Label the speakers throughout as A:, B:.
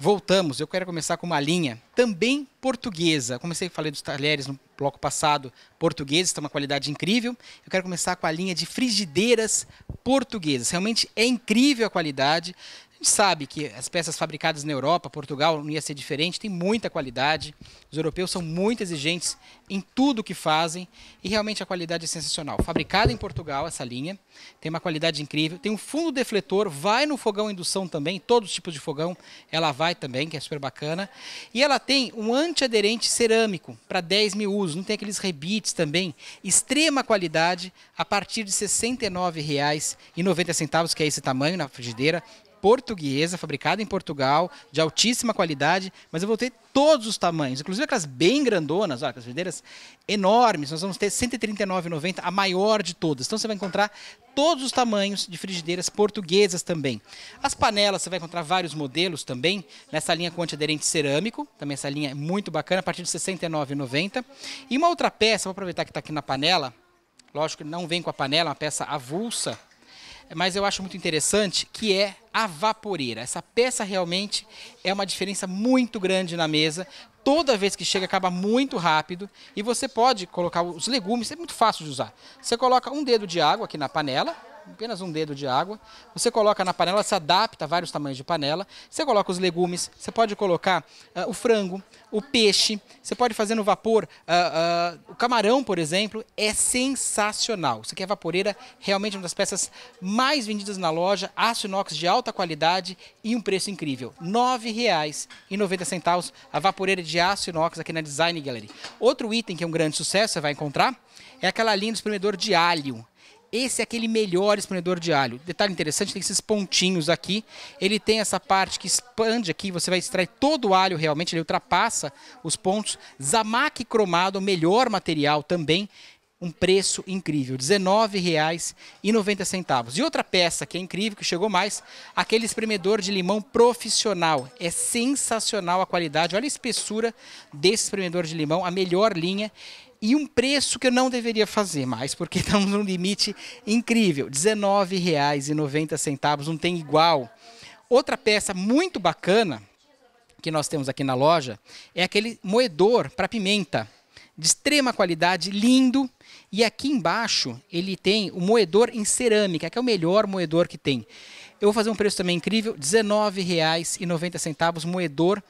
A: voltamos. Eu quero começar com uma linha também portuguesa. Comecei a falar dos talheres no bloco passado portugueses, tem uma qualidade incrível. Eu quero começar com a linha de frigideiras portuguesas. Realmente é incrível a qualidade gente sabe que as peças fabricadas na Europa, Portugal, não ia ser diferente, tem muita qualidade. Os europeus são muito exigentes em tudo que fazem e realmente a qualidade é sensacional. Fabricada em Portugal, essa linha, tem uma qualidade incrível. Tem um fundo defletor, vai no fogão indução também, todos os tipos de fogão, ela vai também, que é super bacana. E ela tem um antiaderente cerâmico para 10 mil usos, não tem aqueles rebites também. Extrema qualidade, a partir de R$ 69,90, que é esse tamanho na frigideira portuguesa, fabricada em Portugal, de altíssima qualidade, mas eu vou ter todos os tamanhos, inclusive aquelas bem grandonas, olha, aquelas frigideiras enormes, nós vamos ter 139,90, a maior de todas. Então você vai encontrar todos os tamanhos de frigideiras portuguesas também. As panelas, você vai encontrar vários modelos também, nessa linha com antiaderente cerâmico, também essa linha é muito bacana, a partir de R$ 69,90. E uma outra peça, vou aproveitar que está aqui na panela, lógico que não vem com a panela, é uma peça avulsa, mas eu acho muito interessante, que é a vaporeira. Essa peça realmente é uma diferença muito grande na mesa. Toda vez que chega, acaba muito rápido. E você pode colocar os legumes, é muito fácil de usar. Você coloca um dedo de água aqui na panela, apenas um dedo de água. Você coloca na panela, se adapta a vários tamanhos de panela. Você coloca os legumes, você pode colocar uh, o frango, o peixe, você pode fazer no vapor uh, uh, o camarão, por exemplo. É sensacional. Isso aqui é vaporeira, realmente uma das peças mais vendidas na loja. Aço inox de alta qualidade e um preço incrível. R$ 9,90 a vaporeira de aço inox aqui na Design Gallery. Outro item que é um grande sucesso, você vai encontrar, é aquela linha do espremedor de alho. Esse é aquele melhor espremedor de alho. Detalhe interessante, tem esses pontinhos aqui. Ele tem essa parte que expande aqui, você vai extrair todo o alho realmente, ele ultrapassa os pontos. Zamac cromado, melhor material também um preço incrível, r$19,90 E outra peça que é incrível, que chegou mais, aquele espremedor de limão profissional. É sensacional a qualidade, olha a espessura desse espremedor de limão, a melhor linha. E um preço que eu não deveria fazer mais, porque estamos tá num limite incrível, r$19,90 não tem igual. Outra peça muito bacana que nós temos aqui na loja é aquele moedor para pimenta, de extrema qualidade, lindo, e aqui embaixo ele tem o moedor em cerâmica, que é o melhor moedor que tem. Eu vou fazer um preço também incrível, R$19,90 moedor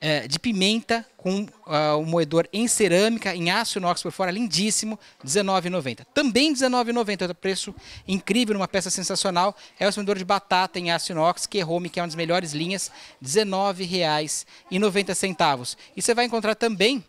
A: é, de pimenta com uh, ah, um moedor em cerâmica, em aço inox por fora, lindíssimo, R$19,90. Também R$19,90, outro preço incrível, uma peça sensacional, é o moedor de batata em aço inox, que é home, que é uma das melhores linhas, R$19,90. E você vai encontrar também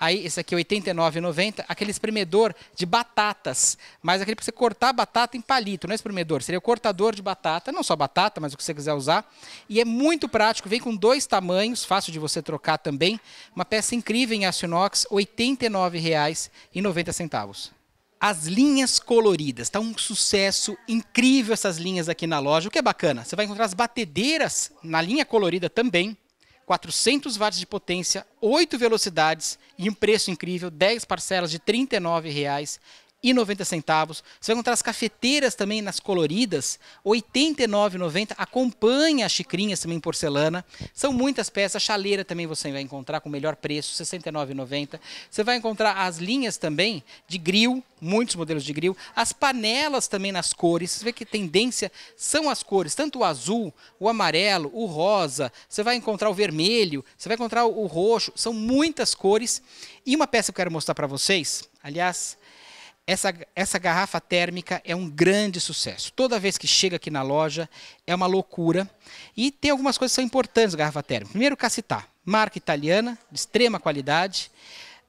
A: Aí, esse aqui é 89,90, aquele espremedor de batatas, mas aquele para você cortar batata em palito, não é espremedor, seria o cortador de batata, não só batata, mas o que você quiser usar. E é muito prático, vem com dois tamanhos, fácil de você trocar também. Uma peça incrível em aço inox, R$ 89,90 as linhas coloridas. Está um sucesso incrível essas linhas aqui na loja. O que é bacana, você vai encontrar as batedeiras na linha colorida também. 400 watts de potência, 8 velocidades e um preço incrível, 10 parcelas de R$ 39,00 e 90 centavos. Você vai encontrar as cafeteiras também nas coloridas, 89,90. Acompanha as xicrinhas também em porcelana. São muitas peças. A chaleira também você vai encontrar com o melhor preço, 69,90. Você vai encontrar as linhas também de grill, muitos modelos de grill. As panelas também nas cores. Você vê que tendência são as cores, tanto o azul, o amarelo, o rosa. Você vai encontrar o vermelho, você vai encontrar o roxo. São muitas cores. E uma peça que eu quero mostrar para vocês, aliás, essa, essa garrafa térmica é um grande sucesso. Toda vez que chega aqui na loja, é uma loucura. E tem algumas coisas que são importantes garrafa térmica. Primeiro, Cacitá, marca italiana, de extrema qualidade.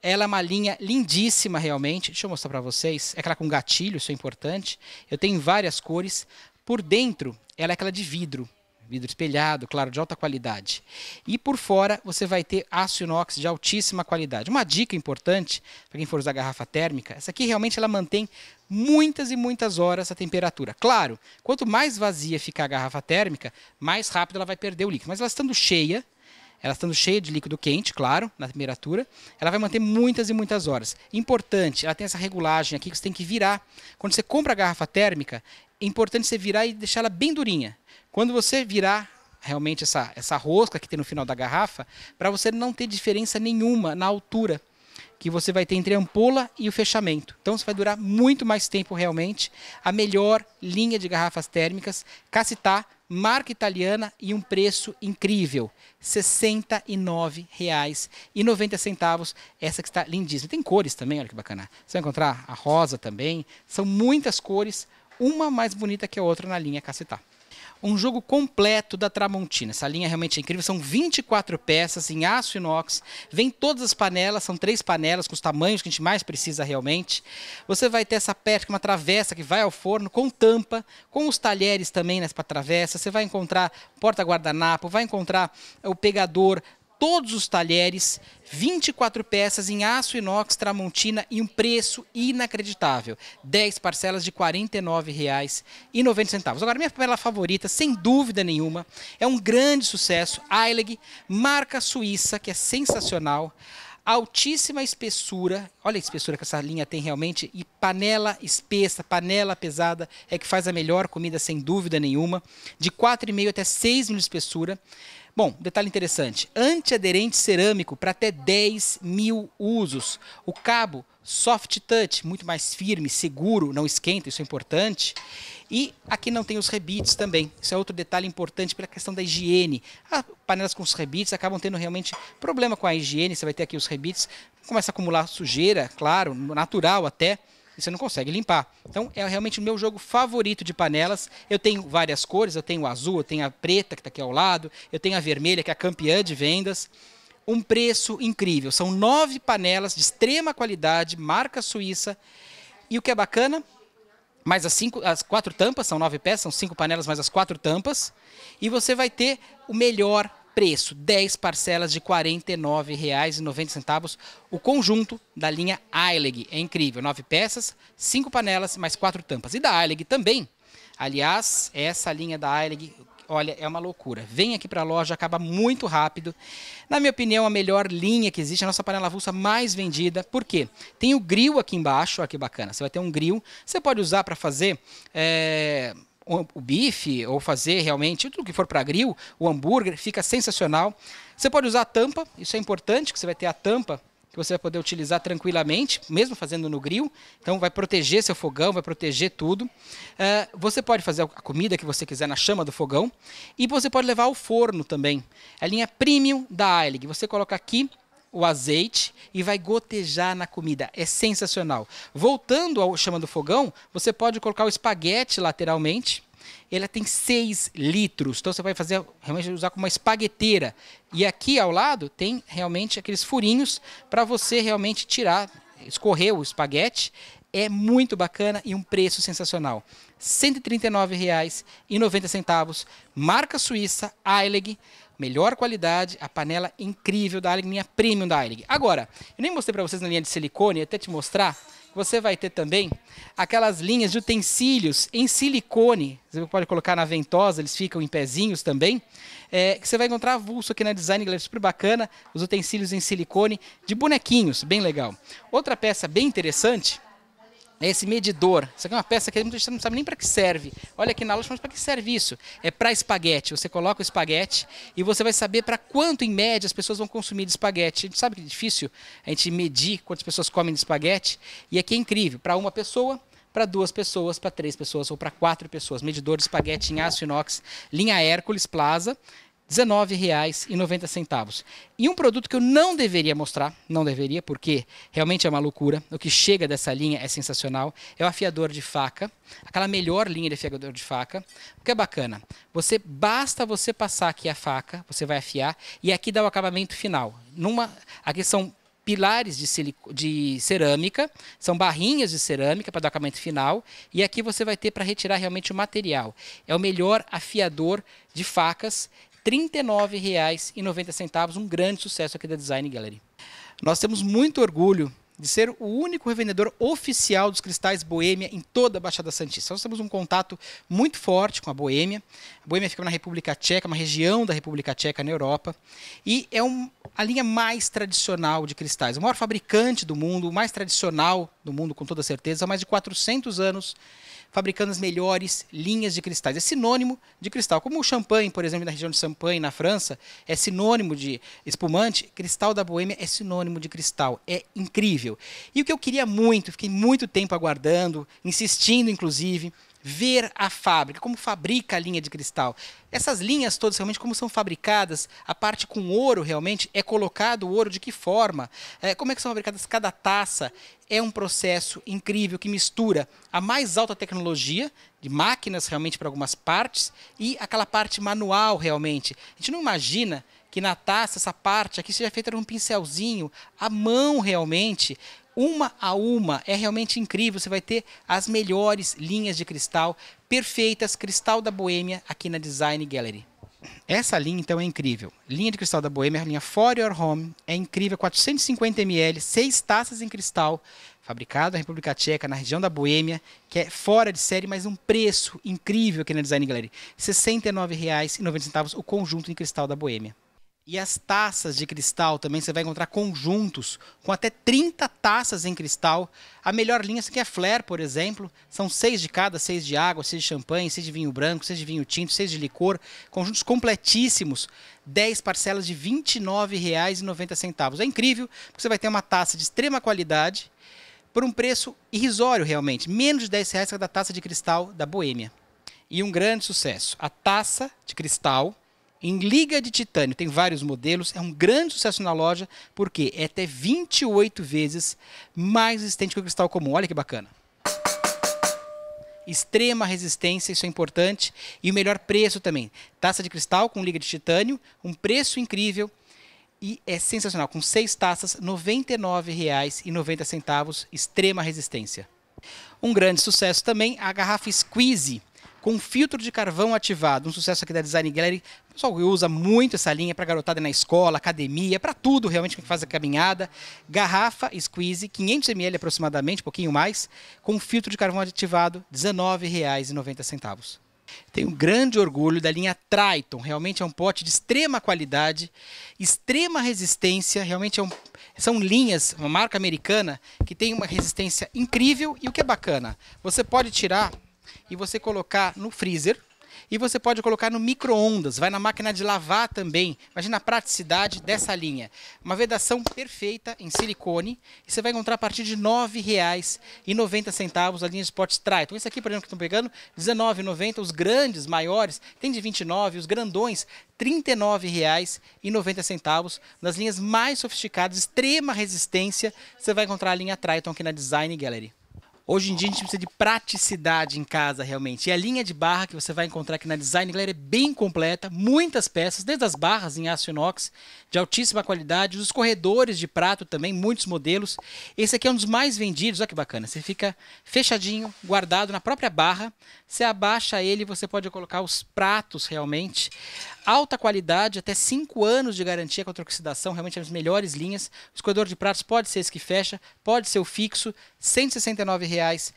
A: Ela é uma linha lindíssima, realmente. Deixa eu mostrar para vocês. É aquela com gatilho, isso é importante. Eu tenho várias cores. Por dentro, ela é aquela de vidro vidro espelhado, claro, de alta qualidade. E por fora você vai ter aço inox de altíssima qualidade. Uma dica importante para quem for usar garrafa térmica, essa aqui realmente ela mantém muitas e muitas horas a temperatura. Claro, quanto mais vazia ficar a garrafa térmica, mais rápido ela vai perder o líquido. Mas ela estando cheia, ela estando cheia de líquido quente, claro, na temperatura, ela vai manter muitas e muitas horas. Importante, ela tem essa regulagem aqui que você tem que virar. Quando você compra a garrafa térmica, é importante você virar e deixar ela bem durinha. Quando você virar realmente essa, essa rosca que tem no final da garrafa, para você não ter diferença nenhuma na altura que você vai ter entre a ampola e o fechamento. Então você vai durar muito mais tempo realmente. A melhor linha de garrafas térmicas, Cacitá, marca italiana e um preço incrível, R$ 69,90. Essa que está lindíssima. Tem cores também, olha que bacana. Você vai encontrar a rosa também. São muitas cores, uma mais bonita que a outra na linha Cacitá um jogo completo da Tramontina. Essa linha realmente é incrível, são 24 peças em aço inox, vem todas as panelas, são três panelas com os tamanhos que a gente mais precisa realmente. Você vai ter essa com uma travessa que vai ao forno, com tampa, com os talheres também nessa travessa. Você vai encontrar porta guardanapo, vai encontrar o pegador, todos os talheres, 24 peças em aço inox tramontina e um preço inacreditável. 10 parcelas de R$ 49,90. Agora, minha panela favorita, sem dúvida nenhuma, é um grande sucesso, Eileg, marca suíça, que é sensacional altíssima espessura, olha a espessura que essa linha tem realmente, e panela espessa, panela pesada, é que faz a melhor comida, sem dúvida nenhuma, de 4,5 até 6 mil de espessura. Bom, detalhe interessante, antiaderente cerâmico para até 10 mil usos. O cabo Soft touch, muito mais firme, seguro, não esquenta, isso é importante. E aqui não tem os rebites também. Isso é outro detalhe importante pela questão da higiene. As ah, panelas com os rebites acabam tendo realmente problema com a higiene. Você vai ter aqui os rebites, começa a acumular sujeira, claro, natural até e você não consegue limpar. Então é realmente o meu jogo favorito de panelas. Eu tenho várias cores, eu tenho o azul, eu tenho a preta que está aqui ao lado, eu tenho a vermelha que é a campeã de vendas um preço incrível. São nove panelas de extrema qualidade, marca suíça. E o que é bacana? Mais as, cinco, as quatro tampas, são nove peças, são cinco panelas mais as quatro tampas. E você vai ter o melhor preço, 10 parcelas de R$ 49,90. O conjunto da linha Eileg é incrível, nove peças, cinco panelas mais quatro tampas. E da Eileg também. Aliás, essa linha da Eileg, olha, é uma loucura. Vem aqui para a loja, acaba muito rápido. Na minha opinião, a melhor linha que existe, é a nossa panela avulsa mais vendida. Por quê? Tem o grill aqui embaixo, olha que bacana. Você vai ter um grill, você pode usar para fazer... É o bife ou fazer realmente tudo que for para grill, o hambúrguer, fica sensacional. Você pode usar a tampa, isso é importante, que você vai ter a tampa que você vai poder utilizar tranquilamente, mesmo fazendo no grill. Então vai proteger seu fogão, vai proteger tudo. Uh, você pode fazer a comida que você quiser na chama do fogão. E você pode levar ao forno também. É a linha premium da Eilig. Você coloca aqui o azeite e vai gotejar na comida. É sensacional. Voltando ao chama do fogão, você pode colocar o espaguete lateralmente ela tem 6 litros. Então você vai fazer realmente usar como uma espagueteira. E aqui ao lado tem realmente aqueles furinhos para você realmente tirar, escorrer o espaguete. É muito bacana e um preço sensacional. R$ 139,90. Marca suíça, Eileg melhor qualidade, a panela incrível da Eileg, minha premium da Eileg. Agora, eu nem mostrei para vocês na linha de silicone, até te mostrar você vai ter também aquelas linhas de utensílios em silicone. Você pode colocar na ventosa, eles ficam em pezinhos também. É, que você vai encontrar avulso aqui na Design Gallery, é super bacana. Os utensílios em silicone de bonequinhos, bem legal. Outra peça bem interessante né, esse medidor. Isso aqui é uma peça que a gente não sabe nem para que serve. Olha aqui na loja, mas para que serve isso? É para espaguete. Você coloca o espaguete e você vai saber para quanto, em média, as pessoas vão consumir de espaguete. A gente sabe que é difícil a gente medir quantas pessoas comem de espaguete. E aqui é incrível. Para uma pessoa, para duas pessoas, para três pessoas ou para quatro pessoas. Medidor de espaguete em aço inox, linha Hércules Plaza. R$19,90. E um produto que eu não deveria mostrar, não deveria, porque realmente é uma loucura. O que chega dessa linha é sensacional. É o afiador de faca, aquela melhor linha de afiador de faca. O que é bacana, você basta você passar aqui a faca, você vai afiar, e aqui dá o acabamento final. Numa, aqui são pilares de, silico, de, cerâmica, são barrinhas de cerâmica para dar acabamento final, e aqui você vai ter para retirar realmente o material. É o melhor afiador de facas R$ 39,90, um grande sucesso aqui da Design Gallery. Nós temos muito orgulho de ser o único revendedor oficial dos cristais Boêmia em toda a Baixada Santista. Nós temos um contato muito forte com a Boêmia. A Boêmia fica na República Tcheca, uma região da República Tcheca na Europa, e é um, a linha mais tradicional de cristais, o maior fabricante do mundo, o mais tradicional do mundo com toda certeza, há mais de 400 anos fabricando as melhores linhas de cristais. É sinônimo de cristal. Como o champanhe, por exemplo, na região de Champagne, na França, é sinônimo de espumante, cristal da Boêmia é sinônimo de cristal. É incrível. E o que eu queria muito, fiquei muito tempo aguardando, insistindo inclusive, ver a fábrica, como fabrica a linha de cristal. Essas linhas todas, realmente, como são fabricadas, a parte com ouro, realmente, é colocado o ouro de que forma? É, como é que são fabricadas cada taça? É um processo incrível que mistura a mais alta tecnologia, de máquinas realmente para algumas partes, e aquela parte manual realmente. A gente não imagina que na taça, essa parte aqui seja feita num pincelzinho, à mão realmente, uma a uma. É realmente incrível. Você vai ter as melhores linhas de cristal, perfeitas, cristal da Boêmia, aqui na Design Gallery. Essa linha, então, é incrível. Linha de cristal da Boêmia, a linha For Your Home, é incrível, 450ml, seis taças em cristal, fabricado na República Tcheca, na região da Boêmia, que é fora de série, mas um preço incrível aqui na Design Gallery. R$ 69,90 o conjunto em cristal da Boêmia. E as taças de cristal também, você vai encontrar conjuntos com até 30 taças em cristal. A melhor linha, que aqui é Flair, por exemplo. São seis de cada, seis de água, seis de champanhe, seis de vinho branco, seis de vinho tinto, seis de licor. Conjuntos completíssimos. 10 parcelas de R$ 29,90. É incrível, porque você vai ter uma taça de extrema qualidade por um preço irrisório realmente. Menos de 10 reais cada taça de cristal da Boêmia. E um grande sucesso. A taça de cristal em liga de titânio. Tem vários modelos, é um grande sucesso na loja, porque é até 28 vezes mais resistente que o cristal comum. Olha que bacana. Extrema resistência, isso é importante. E o melhor preço também. Taça de cristal com liga de titânio, um preço incrível e é sensacional. Com seis taças, R$ 99,90, extrema resistência. Um grande sucesso também a garrafa Squeeze com filtro de carvão ativado. Um sucesso aqui da Design Gallery. O pessoal usa muito essa linha para garotada na escola, academia, para tudo realmente que faz a caminhada. Garrafa Squeeze, 500 ml aproximadamente, um pouquinho mais, com filtro de carvão ativado, R$19,90. 19,90. Tenho grande orgulho da linha Triton. Realmente é um pote de extrema qualidade, extrema resistência. Realmente é um, são linhas, uma marca americana que tem uma resistência incrível. E o que é bacana, você pode tirar e você colocar no freezer. E você pode colocar no micro-ondas, vai na máquina de lavar também. Imagina a praticidade dessa linha. Uma vedação perfeita em silicone. E você vai encontrar a partir de R$ 9,90 a linha Sport Triton. Esse aqui, por exemplo, que estão pegando, R$ 19,90. Os grandes, maiores, tem de R$ 29,00. Os grandões, R$ 39,90. Nas linhas mais sofisticadas, extrema resistência, você vai encontrar a linha Triton aqui na Design Gallery. Hoje em dia a gente precisa de praticidade em casa realmente. E a linha de barra que você vai encontrar aqui na Design Galera é bem completa, muitas peças, desde as barras em aço inox de altíssima qualidade, os corredores de prato também, muitos modelos. Esse aqui é um dos mais vendidos, olha que bacana. Você fica fechadinho, guardado na própria barra. Você abaixa ele, você pode colocar os pratos realmente alta qualidade, até 5 anos de garantia contra oxidação, realmente as melhores linhas. O escoador de pratos pode ser esse que fecha, pode ser o fixo, R$ 169,90.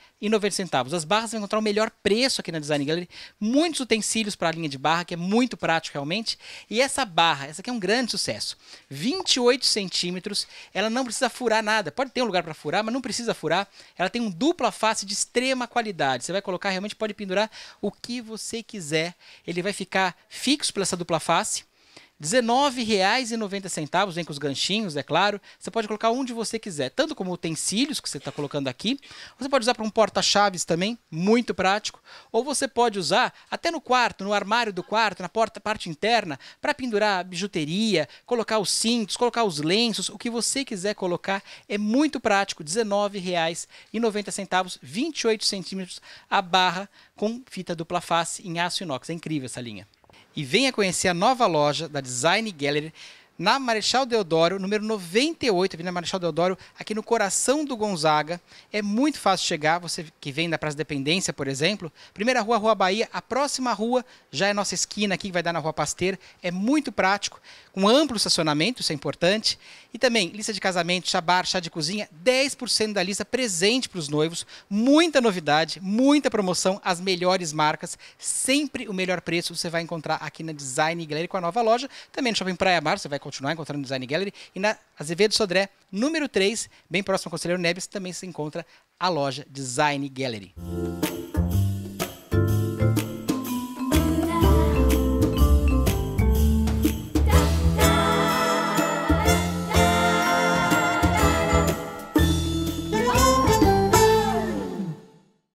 A: As barras vão encontrar o melhor preço aqui na Design Gallery, muitos utensílios para a linha de barra, que é muito prático realmente. E essa barra, essa aqui é um grande sucesso, 28 centímetros, ela não precisa furar nada, pode ter um lugar para furar, mas não precisa furar. Ela tem um dupla face de extrema qualidade, você vai colocar, realmente pode pendurar o que você quiser, ele vai ficar fixo pela essa essa dupla face. R$19,90, vem com os ganchinhos, é claro. Você pode colocar onde você quiser, tanto como utensílios que você está colocando aqui. Você pode usar para um porta-chaves também, muito prático. Ou você pode usar até no quarto, no armário do quarto, na porta, parte interna, para pendurar bijuteria, colocar os cintos, colocar os lenços, o que você quiser colocar. É muito prático, R$19,90, 28 centímetros a barra com fita dupla face em aço inox. É incrível essa linha e venha conhecer a nova loja da Design Gallery na Marechal Deodoro, número 98, Avenida Marechal Deodoro, aqui no coração do Gonzaga. É muito fácil chegar, você que vem da Praça Dependência, por exemplo. Primeira rua, Rua Bahia, a próxima rua já é nossa esquina aqui, que vai dar na Rua Pasteira. É muito prático, com amplo estacionamento, isso é importante. E também, lista de casamento, chá bar, chá de cozinha, 10% da lista presente para os noivos. Muita novidade, muita promoção, as melhores marcas, sempre o melhor preço você vai encontrar aqui na Design Gallery com a nova loja. Também no Shopping Praia Mar, você vai continuar encontrando no Design Gallery. E na Azevedo Sodré, número 3, bem próximo ao Conselheiro Neves, também se encontra a loja Design Gallery.